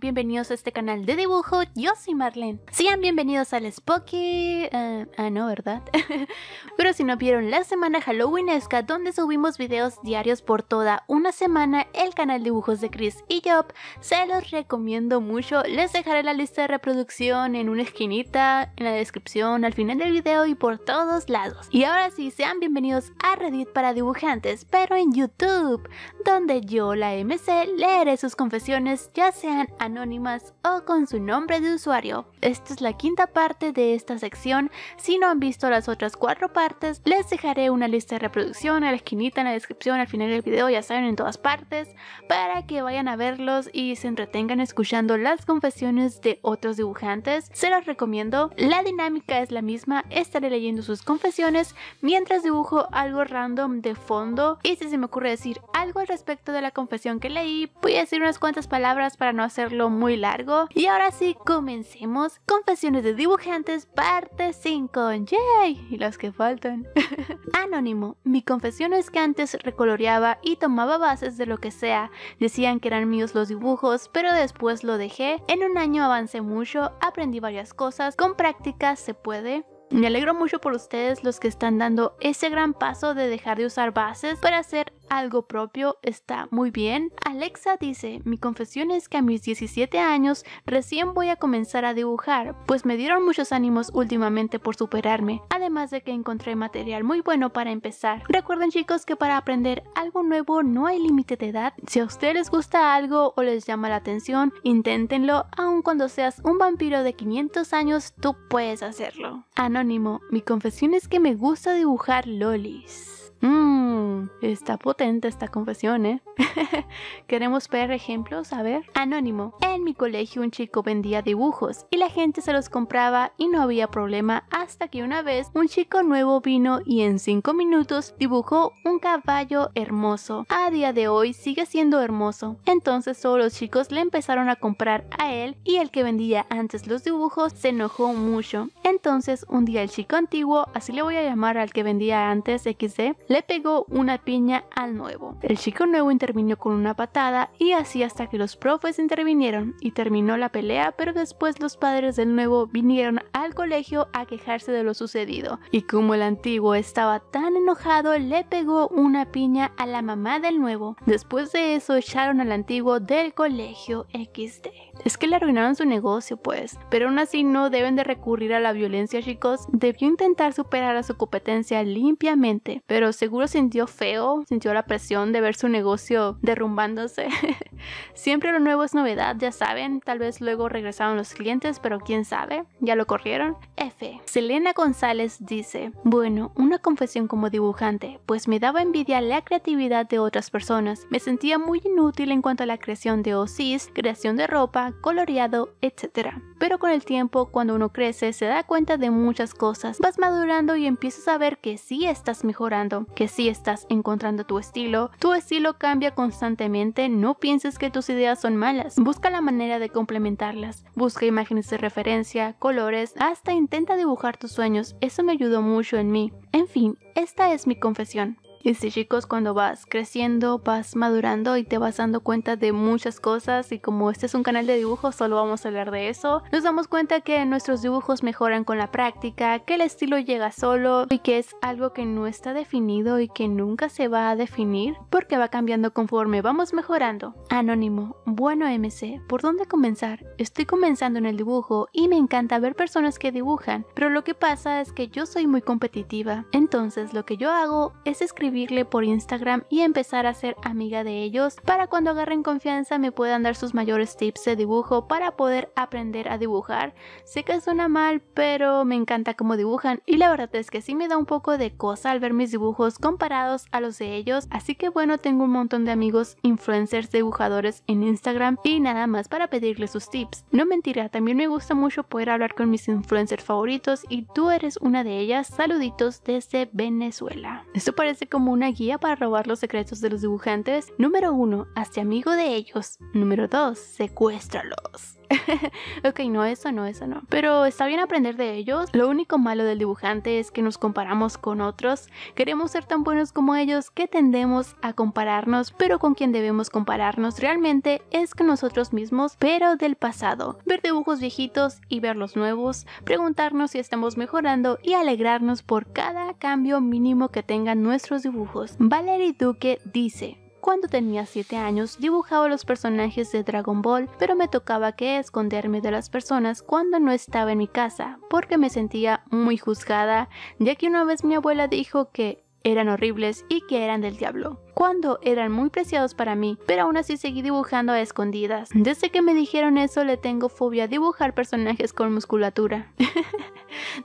bienvenidos a este canal de dibujo, yo soy Marlene. Sean bienvenidos al Spooky... Eh, ah, no, ¿verdad? Pero si no vieron la semana Halloweenesca, donde subimos videos diarios por toda una semana, el canal Dibujos de Chris y Job, se los recomiendo mucho. Les dejaré la lista de reproducción en una esquinita, en la descripción, al final del video y por todos lados. Y ahora sí, sean bienvenidos a Reddit para dibujantes, pero en YouTube, donde yo, la MC, leeré sus confesiones, ya sean a anónimas o con su nombre de usuario. Esta es la quinta parte de esta sección. Si no han visto las otras cuatro partes, les dejaré una lista de reproducción a la esquinita en la descripción al final del video, ya saben, en todas partes, para que vayan a verlos y se entretengan escuchando las confesiones de otros dibujantes. Se los recomiendo. La dinámica es la misma, estaré leyendo sus confesiones mientras dibujo algo random de fondo y si se me ocurre decir algo al respecto de la confesión que leí, voy a decir unas cuantas palabras para no hacerlo muy largo. Y ahora sí, comencemos. Confesiones de dibujantes, parte 5. Y las que faltan. Anónimo. Mi confesión es que antes recoloreaba y tomaba bases de lo que sea. Decían que eran míos los dibujos, pero después lo dejé. En un año avancé mucho, aprendí varias cosas. Con práctica se puede. Me alegro mucho por ustedes los que están dando ese gran paso de dejar de usar bases para hacer algo propio está muy bien. Alexa dice, mi confesión es que a mis 17 años recién voy a comenzar a dibujar, pues me dieron muchos ánimos últimamente por superarme, además de que encontré material muy bueno para empezar. Recuerden chicos que para aprender algo nuevo no hay límite de edad. Si a ustedes les gusta algo o les llama la atención, inténtenlo, aun cuando seas un vampiro de 500 años, tú puedes hacerlo. Anónimo, mi confesión es que me gusta dibujar lolis. Mmm, está potente esta confesión, ¿eh? Queremos ver ejemplos, a ver. Anónimo. En mi colegio un chico vendía dibujos y la gente se los compraba y no había problema hasta que una vez un chico nuevo vino y en cinco minutos dibujó un caballo hermoso. A día de hoy sigue siendo hermoso. Entonces todos los chicos le empezaron a comprar a él y el que vendía antes los dibujos se enojó mucho. Entonces un día el chico antiguo, así le voy a llamar al que vendía antes XD, le pegó una piña al nuevo. El chico nuevo intervino con una patada y así hasta que los profes intervinieron y terminó la pelea, pero después los padres del nuevo vinieron al colegio a quejarse de lo sucedido. Y como el antiguo estaba tan enojado, le pegó una piña a la mamá del nuevo. Después de eso echaron al antiguo del colegio XD. Es que le arruinaron su negocio, pues. Pero aún así no deben de recurrir a la violencia, chicos. Debió intentar superar a su competencia limpiamente, pero seguro sintió feo, sintió la presión de ver su negocio derrumbándose. Siempre lo nuevo es novedad, ya saben. Tal vez luego regresaron los clientes, pero quién sabe. Ya lo corrieron. F. Selena González dice, bueno, una confesión como dibujante, pues me daba envidia la creatividad de otras personas. Me sentía muy inútil en cuanto a la creación de OCs, creación de ropa, coloreado, etc. Pero con el tiempo, cuando uno crece, se da cuenta de muchas cosas. Vas madurando y empiezas a ver que sí estás mejorando, que sí estás encontrando tu estilo. Tu estilo cambia constantemente, no pienses que tus ideas son malas. Busca la manera de complementarlas. Busca imágenes de referencia, colores, hasta intenta dibujar tus sueños. Eso me ayudó mucho en mí. En fin, esta es mi confesión. Y este, si chicos, cuando vas creciendo, vas madurando y te vas dando cuenta de muchas cosas y como este es un canal de dibujos, solo vamos a hablar de eso, nos damos cuenta que nuestros dibujos mejoran con la práctica, que el estilo llega solo y que es algo que no está definido y que nunca se va a definir porque va cambiando conforme vamos mejorando. Anónimo, bueno MC, ¿por dónde comenzar? Estoy comenzando en el dibujo y me encanta ver personas que dibujan, pero lo que pasa es que yo soy muy competitiva, entonces lo que yo hago es escribir por Instagram y empezar a ser amiga de ellos para cuando agarren confianza me puedan dar sus mayores tips de dibujo para poder aprender a dibujar. Sé que suena mal, pero me encanta cómo dibujan y la verdad es que sí me da un poco de cosa al ver mis dibujos comparados a los de ellos, así que bueno, tengo un montón de amigos influencers dibujadores en Instagram y nada más para pedirles sus tips. No mentira también me gusta mucho poder hablar con mis influencers favoritos y tú eres una de ellas. Saluditos desde Venezuela. Esto parece como una guía para robar los secretos de los dibujantes. Número 1. Hazte amigo de ellos. Número 2. Secuéstralos. ok, no, eso no, eso no. Pero está bien aprender de ellos. Lo único malo del dibujante es que nos comparamos con otros. Queremos ser tan buenos como ellos que tendemos a compararnos, pero con quien debemos compararnos realmente es con nosotros mismos, pero del pasado. Ver dibujos viejitos y ver los nuevos, preguntarnos si estamos mejorando y alegrarnos por cada cambio mínimo que tengan nuestros dibujos. Valerie Duque dice, cuando tenía 7 años dibujaba los personajes de Dragon Ball, pero me tocaba que esconderme de las personas cuando no estaba en mi casa, porque me sentía muy juzgada, ya que una vez mi abuela dijo que eran horribles y que eran del diablo cuando eran muy preciados para mí, pero aún así seguí dibujando a escondidas. Desde que me dijeron eso le tengo fobia a dibujar personajes con musculatura.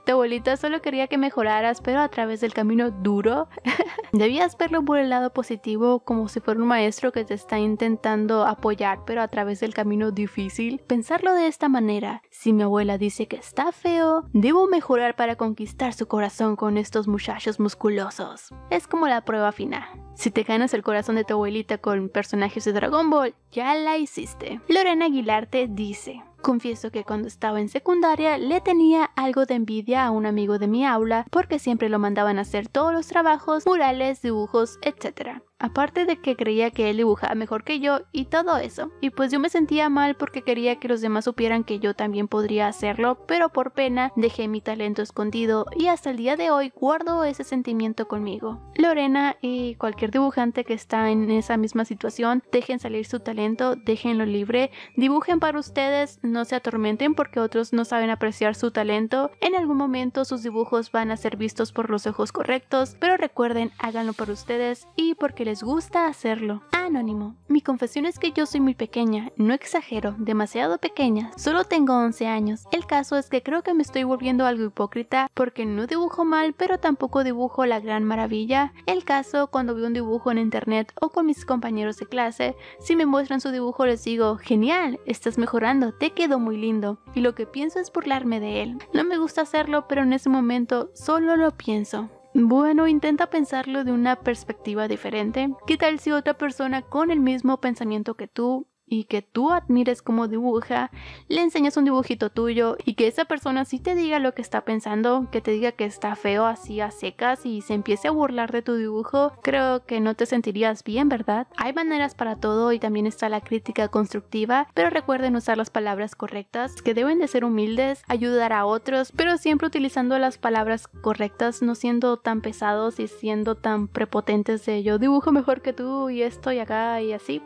tu abuelita solo quería que mejoraras, pero a través del camino duro. Debías verlo por el lado positivo, como si fuera un maestro que te está intentando apoyar, pero a través del camino difícil. Pensarlo de esta manera. Si mi abuela dice que está feo, debo mejorar para conquistar su corazón con estos muchachos musculosos. Es como la prueba final. Si te ganas el corazón de tu abuelita con personajes de Dragon Ball, ya la hiciste. Lorena Aguilarte dice. Confieso que cuando estaba en secundaria le tenía algo de envidia a un amigo de mi aula porque siempre lo mandaban a hacer todos los trabajos, murales, dibujos, etc. Aparte de que creía que él dibujaba mejor que yo y todo eso. Y pues yo me sentía mal porque quería que los demás supieran que yo también podría hacerlo, pero por pena dejé mi talento escondido y hasta el día de hoy guardo ese sentimiento conmigo. Lorena y cualquier dibujante que está en esa misma situación, dejen salir su talento, déjenlo libre, dibujen para ustedes, no se atormenten porque otros no saben apreciar su talento. En algún momento sus dibujos van a ser vistos por los ojos correctos, pero recuerden, háganlo por ustedes y porque les les gusta hacerlo. Anónimo, mi confesión es que yo soy muy pequeña, no exagero, demasiado pequeña, solo tengo 11 años. El caso es que creo que me estoy volviendo algo hipócrita porque no dibujo mal, pero tampoco dibujo la gran maravilla. El caso, cuando veo un dibujo en internet o con mis compañeros de clase, si me muestran su dibujo les digo, genial, estás mejorando, te quedó muy lindo. Y lo que pienso es burlarme de él. No me gusta hacerlo, pero en ese momento solo lo pienso. Bueno, intenta pensarlo de una perspectiva diferente. ¿Qué tal si otra persona con el mismo pensamiento que tú y que tú admires cómo dibuja, le enseñas un dibujito tuyo y que esa persona sí te diga lo que está pensando, que te diga que está feo así a secas y se empiece a burlar de tu dibujo, creo que no te sentirías bien, ¿verdad? Hay maneras para todo y también está la crítica constructiva, pero recuerden usar las palabras correctas, que deben de ser humildes, ayudar a otros, pero siempre utilizando las palabras correctas, no siendo tan pesados y siendo tan prepotentes de yo dibujo mejor que tú y esto y acá y así.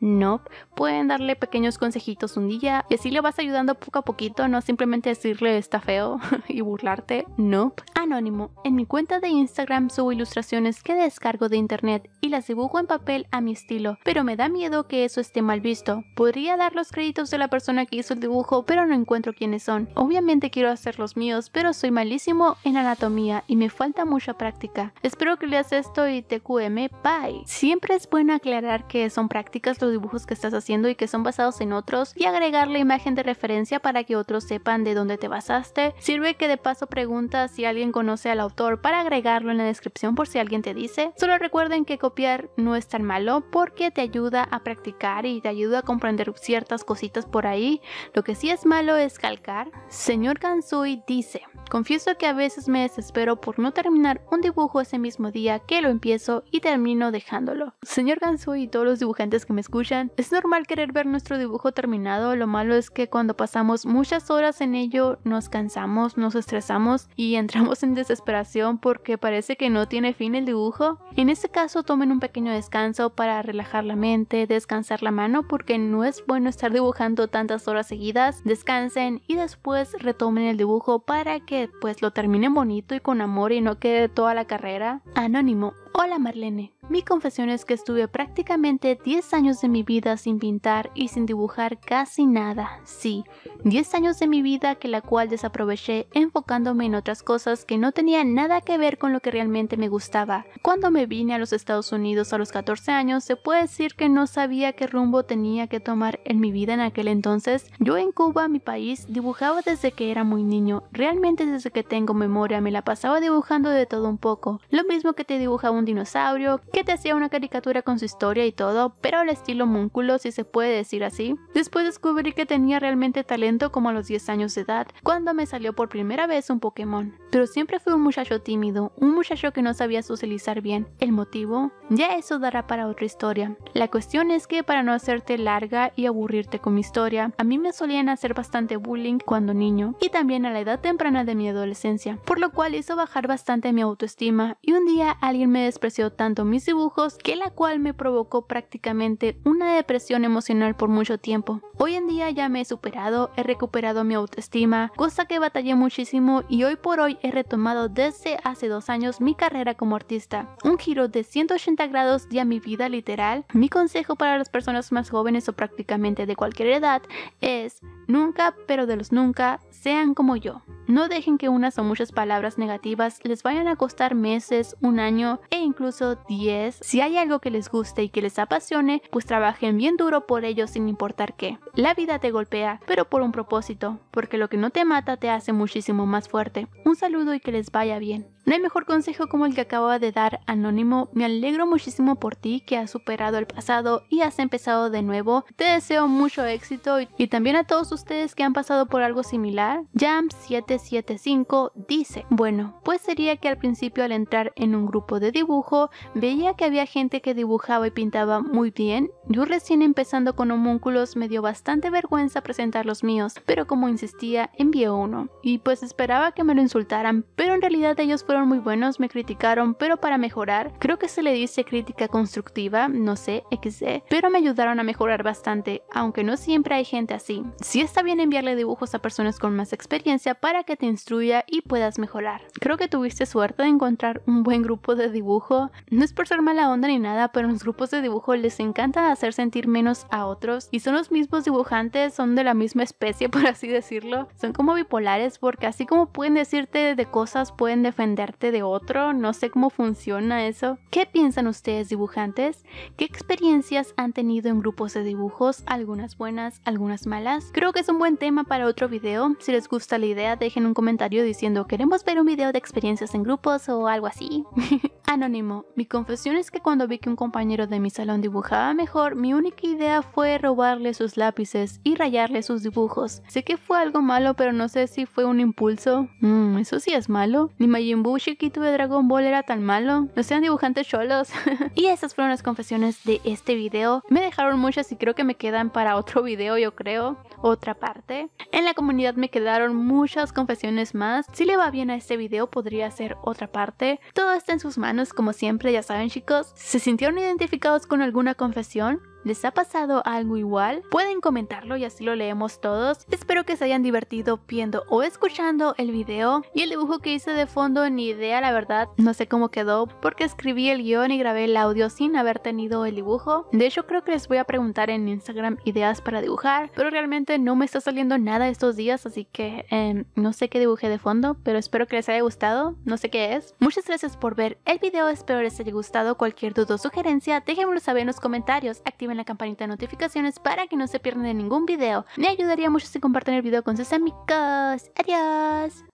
No, pueden darle pequeños consejitos un día y así le vas ayudando poco a poquito, no simplemente decirle está feo y burlarte, no. Nope. Anónimo, en mi cuenta de Instagram subo ilustraciones que descargo de internet y las dibujo en papel a mi estilo, pero me da miedo que eso esté mal visto. Podría dar los créditos de la persona que hizo el dibujo, pero no encuentro quiénes son. Obviamente quiero hacer los míos, pero soy malísimo en anatomía y me falta mucha práctica. Espero que leas esto y te qm bye. Siempre es bueno aclarar que son prácticas los dibujos que estás haciendo y que son basados en otros y agregar la imagen de referencia para que otros sepan de dónde te basaste. Sirve que de paso preguntas si alguien conoce al autor para agregarlo en la descripción por si alguien te dice. Solo recuerden que copiar no es tan malo porque te ayuda a practicar y te ayuda a comprender ciertas cositas por ahí. Lo que sí es malo es calcar. Señor Gansui dice, confieso que a veces me desespero por no terminar un dibujo ese mismo día que lo empiezo y termino dejándolo. Señor Gansui y todos los dibujantes que me escuchan, es normal querer ver nuestro dibujo terminado, lo malo es que cuando pasamos muchas horas en ello nos cansamos, nos estresamos y entramos en desesperación porque parece que no tiene fin el dibujo. En este caso tomen un pequeño descanso para relajar la mente, descansar la mano porque no es bueno estar dibujando tantas horas seguidas, descansen y después retomen el dibujo para que pues lo terminen bonito y con amor y no quede toda la carrera. Anónimo, Hola Marlene, mi confesión es que estuve prácticamente 10 años de mi vida sin pintar y sin dibujar casi nada. Sí, 10 años de mi vida que la cual desaproveché enfocándome en otras cosas que no tenían nada que ver con lo que realmente me gustaba. Cuando me vine a los Estados Unidos a los 14 años, se puede decir que no sabía qué rumbo tenía que tomar en mi vida en aquel entonces. Yo en Cuba, mi país, dibujaba desde que era muy niño. Realmente desde que tengo memoria me la pasaba dibujando de todo un poco. Lo mismo que te dibujaba un dinosaurio, que te hacía una caricatura con su historia y todo, pero al estilo múnculo, si se puede decir así. Después descubrí que tenía realmente talento como a los 10 años de edad, cuando me salió por primera vez un Pokémon pero siempre fue un muchacho tímido, un muchacho que no sabía socializar bien. ¿El motivo? Ya eso dará para otra historia. La cuestión es que para no hacerte larga y aburrirte con mi historia, a mí me solían hacer bastante bullying cuando niño y también a la edad temprana de mi adolescencia, por lo cual hizo bajar bastante mi autoestima y un día alguien me despreció tanto mis dibujos que la cual me provocó prácticamente una depresión emocional por mucho tiempo. Hoy en día ya me he superado, he recuperado mi autoestima, cosa que batallé muchísimo y hoy por hoy he retomado desde hace dos años mi carrera como artista. Un giro de 180 grados de mi vida literal. Mi consejo para las personas más jóvenes o prácticamente de cualquier edad es Nunca, pero de los nunca, sean como yo. No dejen que unas o muchas palabras negativas les vayan a costar meses, un año e incluso 10. Si hay algo que les guste y que les apasione, pues trabajen bien duro por ello sin importar qué. La vida te golpea, pero por un propósito, porque lo que no te mata te hace muchísimo más fuerte. Un saludo y que les vaya bien. No hay mejor consejo como el que acababa de dar Anónimo. Me alegro muchísimo por ti que has superado el pasado y has empezado de nuevo. Te deseo mucho éxito y también a todos sus ustedes que han pasado por algo similar, Jam775 dice, bueno, pues sería que al principio al entrar en un grupo de dibujo, veía que había gente que dibujaba y pintaba muy bien, yo recién empezando con homúnculos me dio bastante vergüenza presentar los míos, pero como insistía, envié uno, y pues esperaba que me lo insultaran, pero en realidad ellos fueron muy buenos, me criticaron, pero para mejorar, creo que se le dice crítica constructiva, no sé, xd, pero me ayudaron a mejorar bastante, aunque no siempre hay gente así. Si está bien enviarle dibujos a personas con más experiencia para que te instruya y puedas mejorar. Creo que tuviste suerte de encontrar un buen grupo de dibujo. No es por ser mala onda ni nada, pero en los grupos de dibujo les encanta hacer sentir menos a otros y son los mismos dibujantes, son de la misma especie por así decirlo. Son como bipolares porque así como pueden decirte de cosas, pueden defenderte de otro. No sé cómo funciona eso. ¿Qué piensan ustedes dibujantes? ¿Qué experiencias han tenido en grupos de dibujos? Algunas buenas, algunas malas. Creo es un buen tema para otro video. Si les gusta la idea, dejen un comentario diciendo queremos ver un video de experiencias en grupos o algo así. Anónimo, mi confesión es que cuando vi que un compañero de mi salón dibujaba mejor, mi única idea fue robarle sus lápices y rayarle sus dibujos. Sé que fue algo malo, pero no sé si fue un impulso. Mmm, eso sí es malo. Ni Majin Buu chiquito de Dragon Ball era tan malo. No sean dibujantes cholos. y esas fueron las confesiones de este video. Me dejaron muchas y creo que me quedan para otro video, yo creo. Otra parte. En la comunidad me quedaron muchas confesiones más. Si le va bien a este video podría hacer otra parte. Todo está en sus manos como siempre, ya saben chicos. ¿Se sintieron identificados con alguna confesión? ¿Les ha pasado algo igual? Pueden comentarlo y así lo leemos todos. Espero que se hayan divertido viendo o escuchando el video y el dibujo que hice de fondo ni idea la verdad, no sé cómo quedó porque escribí el guión y grabé el audio sin haber tenido el dibujo. De hecho creo que les voy a preguntar en Instagram ideas para dibujar, pero realmente no me está saliendo nada estos días así que em, no sé qué dibujé de fondo, pero espero que les haya gustado, no sé qué es. Muchas gracias por ver el video, espero les haya gustado, cualquier duda o sugerencia déjenmelo saber en los comentarios, la campanita de notificaciones para que no se pierdan de ningún video. Me ayudaría mucho si comparten el video con sus amigos. Adiós.